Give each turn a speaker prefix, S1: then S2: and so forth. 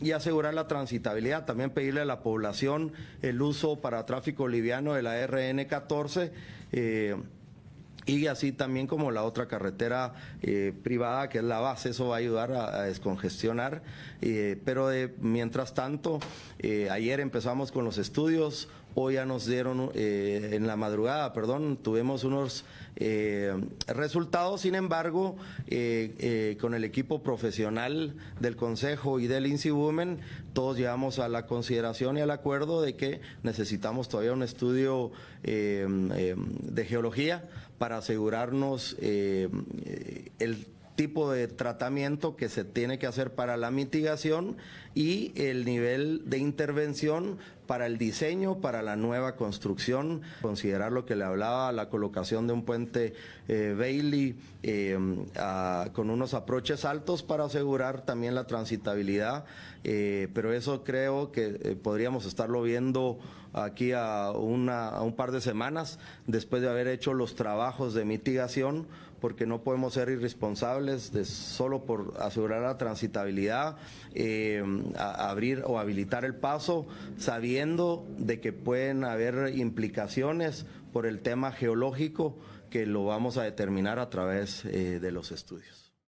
S1: y asegurar la transitabilidad. También pedirle a la población el uso para tráfico liviano de la RN14. Eh, y así también como la otra carretera eh, privada que es la base, eso va a ayudar a, descongestionar. Eh, pero de, mientras tanto, ayer empezamos con los estudios, Hoy ya nos dieron, eh, en la madrugada, perdón, tuvimos unos eh, resultados, sin embargo, eh, con el equipo profesional del Consejo y del Women, todos llegamos a la consideración y al acuerdo de que necesitamos todavía un estudio de geología para asegurarnos el tipo de tratamiento que se tiene que hacer para la mitigación y el nivel de intervención para el diseño, para la nueva construcción, considerar lo que le hablaba, la colocación de un puente eh, Bailey eh, con unos aproches altos para asegurar también la transitabilidad, eh, pero eso creo que podríamos estarlo viendo aquí a, una, a un par de semanas después de haber hecho los trabajos de mitigación porque no podemos ser irresponsables de solo por asegurar la transitabilidad, eh, abrir o habilitar el paso, sabiendo de que pueden haber implicaciones por el tema geológico que lo vamos a determinar a través eh, de los estudios.